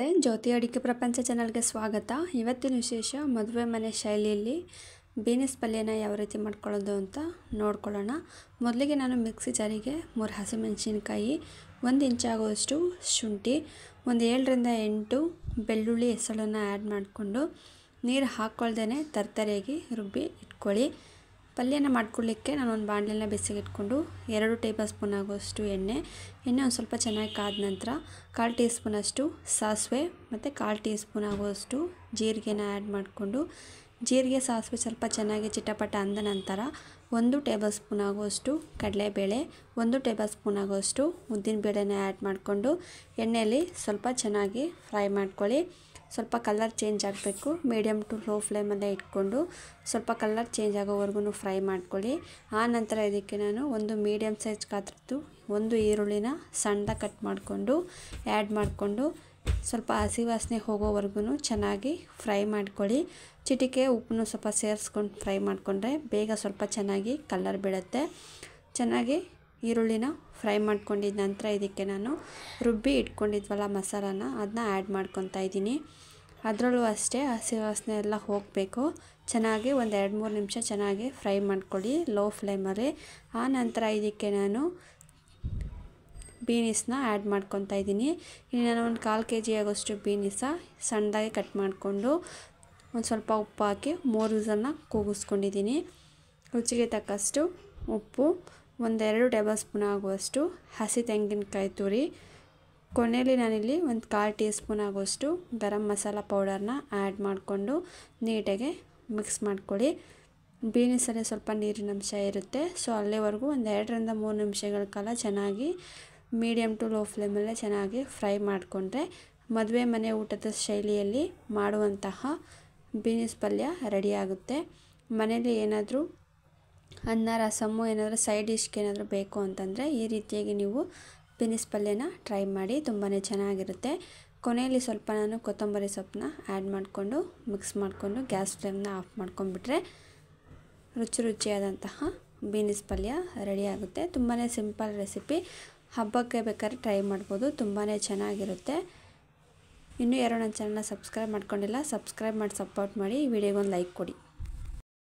ನಮಸ್ತೆ ಜ್ಯೋತಿ ಅಡಿಕೆ ಪ್ರಪಂಚ ಚಾನಲ್ಗೆ ಸ್ವಾಗತ ಇವತ್ತಿನ ವಿಶೇಷ ಮದುವೆ ಮನೆ ಶೈಲಿಯಲ್ಲಿ ಬೀನಸ್ ಪಲ್ಯನ ಯಾವ ರೀತಿ ಮಾಡ್ಕೊಳ್ಳೋದು ಅಂತ ನೋಡ್ಕೊಳ್ಳೋಣ ಮೊದಲಿಗೆ ನಾನು ಮಿಕ್ಸಿ ಜಾರಿಗೆ ಮೂರು ಹಸಿಮೆಣಸಿನ್ಕಾಯಿ ಒಂದು ಇಂಚಾಗುವಷ್ಟು ಶುಂಠಿ ಒಂದು ಏಳರಿಂದ ಎಂಟು ಬೆಳ್ಳುಳ್ಳಿ ಹೆಸಳನ್ನು ಆ್ಯಡ್ ಮಾಡಿಕೊಂಡು ನೀರು ಹಾಕ್ಕೊಳ್ದೇ ತರ್ತರಿಯಾಗಿ ರುಬ್ಬಿ ಇಟ್ಕೊಳ್ಳಿ ಪಲ್ಯನ ಮಾಡ್ಕೊಳ್ಳಿಕ್ಕೆ ಒಂದು ಬಾಣಲೆನ ಇಟ್ಕೊಂಡು ಎರಡು ಟೇಬಲ್ ಸ್ಪೂನ್ ಆಗುವಷ್ಟು ಎಣ್ಣೆ ಎಣ್ಣೆ ಒಂದು ಸ್ವಲ್ಪ ಚೆನ್ನಾಗಿ ಕಾದ ನಂತರ ಕಾಲು ಟೀ ಸ್ಪೂನಷ್ಟು ಸಾಸಿವೆ ಮತ್ತು ಕಾಲು ಟೀ ಸ್ಪೂನ್ ಆಗುವಷ್ಟು ಜೀರಿಗೆನ ಆ್ಯಡ್ ಮಾಡಿಕೊಂಡು ಜೀರಿಗೆ ಸಾಸಿವೆ ಸ್ವಲ್ಪ ಚೆನ್ನಾಗಿ ಚಿಟ್ಟಪಟ್ಟ ಅಂದ ನಂತರ ಒಂದು ಟೇಬಲ್ ಸ್ಪೂನ್ ಆಗುವಷ್ಟು ಕಡಲೆಬೇಳೆ ಒಂದು ಟೇಬಲ್ ಸ್ಪೂನ್ ಆಗುವಷ್ಟು ಉದ್ದಿನ ಬೇಳೆನ ಆ್ಯಡ್ ಮಾಡಿಕೊಂಡು ಎಣ್ಣೆಯಲ್ಲಿ ಸ್ವಲ್ಪ ಚೆನ್ನಾಗಿ ಫ್ರೈ ಮಾಡ್ಕೊಳ್ಳಿ ಸ್ವಲ್ಪ ಕಲ್ಲರ್ ಚೇಂಜ್ ಆಗಬೇಕು ಮೀಡಿಯಮ್ ಟು ಲೋ ಫ್ಲೇಮಲ್ಲೇ ಇಟ್ಕೊಂಡು ಸ್ವಲ್ಪ ಕಲರ್ ಚೇಂಜ್ ಆಗೋವರೆಗೂ ಫ್ರೈ ಮಾಡ್ಕೊಳ್ಳಿ ಆ ನಂತರ ಇದಕ್ಕೆ ನಾನು ಒಂದು ಮೀಡಿಯಮ್ ಸೈಜ್ ಗಾತ್ರದ್ದು ಒಂದು ಈರುಳ್ಳಿನ ಸಣ್ಣ ಕಟ್ ಮಾಡಿಕೊಂಡು ಆ್ಯಡ್ ಮಾಡಿಕೊಂಡು ಸ್ವಲ್ಪ ಹಸಿ ವಾಸನೆ ಹೋಗೋವರೆಗೂ ಚೆನ್ನಾಗಿ ಫ್ರೈ ಮಾಡ್ಕೊಳ್ಳಿ ಚಿಟಿಕೆ ಉಪ್ಪನ್ನು ಸ್ವಲ್ಪ ಸೇರಿಸ್ಕೊಂಡು ಫ್ರೈ ಮಾಡಿಕೊಂಡ್ರೆ ಬೇಗ ಸ್ವಲ್ಪ ಚೆನ್ನಾಗಿ ಕಲ್ಲರ್ ಬೀಳುತ್ತೆ ಚೆನ್ನಾಗಿ ಈರುಳ್ಳಿನ ಫ್ರೈ ಮಾಡ್ಕೊಂಡಿದ್ದ ನಂತರ ಇದಕ್ಕೆ ನಾನು ರುಬ್ಬಿ ಇಟ್ಕೊಂಡಿದ್ವಲ್ಲ ಮಸಾಲಾನ ಅದನ್ನ ಆ್ಯಡ್ ಮಾಡ್ಕೊತಾ ಇದ್ದೀನಿ ಅದರಲ್ಲೂ ಅಷ್ಟೇ ಹಸಿ ವಾಸನೆ ಎಲ್ಲ ಹೋಗಬೇಕು ಚೆನ್ನಾಗಿ ಒಂದು ಎರಡು ಮೂರು ನಿಮಿಷ ಚೆನ್ನಾಗಿ ಫ್ರೈ ಮಾಡ್ಕೊಳ್ಳಿ ಲೋ ಫ್ಲೇಮಲ್ಲಿ ಆ ನಂತರ ಇದಕ್ಕೆ ನಾನು ಬೀನಿಸ್ನ ಆ್ಯಡ್ ಮಾಡ್ಕೊತಾ ಇದ್ದೀನಿ ಇಲ್ಲಿ ನಾನು ಒಂದು ಕಾಲು ಕೆ ಜಿ ಆಗೋಷ್ಟು ಬೀನಿಸ ಸಣ್ಣದಾಗಿ ಕಟ್ ಮಾಡಿಕೊಂಡು ಒಂದು ಸ್ವಲ್ಪ ಉಪ್ಪು ಹಾಕಿ ಮೂರು ವಿಸಲ್ನ ಕೂಗಿಸ್ಕೊಂಡಿದ್ದೀನಿ ರುಚಿಗೆ ತಕ್ಕಷ್ಟು ಉಪ್ಪು ಒಂದೆರಡು ಟೇಬಲ್ ಸ್ಪೂನ್ ಆಗುವಷ್ಟು ಹಸಿ ತೆಂಗಿನಕಾಯಿ ತುರಿ ಕೊನೆಯಲ್ಲಿ ನಾನಿಲ್ಲಿ ಒಂದು ಕಾಲು ಟೀ ಸ್ಪೂನ್ ಆಗುವಷ್ಟು ಗರಂ ಮಸಾಲ ಪೌಡರ್ನ ಆ್ಯಡ್ ಮಾಡಿಕೊಂಡು ನೀಟಾಗಿ ಮಿಕ್ಸ್ ಮಾಡ್ಕೊಳ್ಳಿ ಬೀನಿಸಲ್ಲಿ ಸ್ವಲ್ಪ ಅಂಶ ಇರುತ್ತೆ ಸೊ ಅಲ್ಲಿವರೆಗೂ ಒಂದು ಎರಡರಿಂದ ಮೂರು ನಿಮಿಷಗಳ ಕಾಲ ಚೆನ್ನಾಗಿ ಮೀಡಿಯಮ್ ಟು ಲೋ ಫ್ಲೇಮಲ್ಲೇ ಚೆನ್ನಾಗಿ ಫ್ರೈ ಮಾಡಿಕೊಂಡ್ರೆ ಮದುವೆ ಮನೆ ಊಟದ ಶೈಲಿಯಲ್ಲಿ ಮಾಡುವಂತಹ ಬೀನ್ಸ್ ಪಲ್ಯ ರೆಡಿಯಾಗುತ್ತೆ ಮನೆಯಲ್ಲಿ ಏನಾದರೂ ಅನ್ನ ರಸಮ್ಮು ಏನಾದರೂ ಸೈಡ್ ಡಿಶ್ಗೆ ಏನಾದರೂ ಬೇಕು ಅಂತಂದರೆ ಈ ರೀತಿಯಾಗಿ ನೀವು ಬಿನಿಸ್ ಪಲ್ಯನ ಟ್ರೈ ಮಾಡಿ ತುಂಬಾ ಚೆನ್ನಾಗಿರುತ್ತೆ ಕೊನೆಯಲ್ಲಿ ಸ್ವಲ್ಪ ನಾನು ಕೊತ್ತಂಬರಿ ಸೊಪ್ಪನ್ನ ಆ್ಯಡ್ ಮಾಡಿಕೊಂಡು ಮಿಕ್ಸ್ ಮಾಡಿಕೊಂಡು ಗ್ಯಾಸ್ ಫ್ಲೇಮ್ನ ಆಫ್ ಮಾಡ್ಕೊಂಡ್ಬಿಟ್ರೆ ರುಚಿ ರುಚಿಯಾದಂತಹ ಬೀನಿಸ್ ಪಲ್ಯ ರೆಡಿ ಆಗುತ್ತೆ ತುಂಬಾ ಸಿಂಪಲ್ ರೆಸಿಪಿ ಹಬ್ಬಕ್ಕೆ ಬೇಕಾದ್ರೆ ಟ್ರೈ ಮಾಡ್ಬೋದು ತುಂಬಾ ಚೆನ್ನಾಗಿರುತ್ತೆ ಇನ್ನೂ ಯಾರೋ ನನ್ನ ಚಾನಲ್ನ ಸಬ್ಸ್ಕ್ರೈಬ್ ಮಾಡ್ಕೊಂಡಿಲ್ಲ ಸಬ್ಸ್ಕ್ರೈಬ್ ಮಾಡಿ ಸಪೋರ್ಟ್ ಮಾಡಿ ವಿಡಿಯೋಗೊಂದು ಲೈಕ್ ಕೊಡಿ